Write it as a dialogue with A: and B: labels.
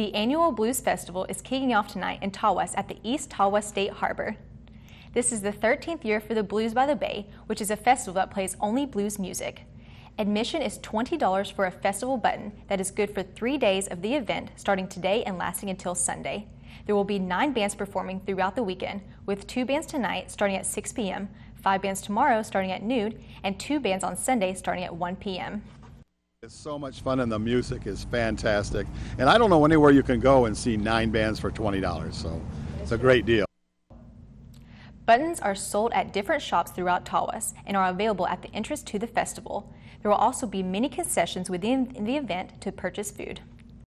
A: The annual Blues Festival is kicking off tonight in Tawas at the East Tawas State Harbor. This is the 13th year for the Blues by the Bay, which is a festival that plays only blues music. Admission is $20 for a festival button that is good for three days of the event starting today and lasting until Sunday. There will be nine bands performing throughout the weekend, with two bands tonight starting at 6 p.m., five bands tomorrow starting at noon, and two bands on Sunday starting at 1 p.m.
B: It's so much fun, and the music is fantastic. And I don't know anywhere you can go and see nine bands for $20, so it's a great deal.
A: Buttons are sold at different shops throughout Tawas and are available at the entrance to the festival. There will also be many concessions within the event to purchase food.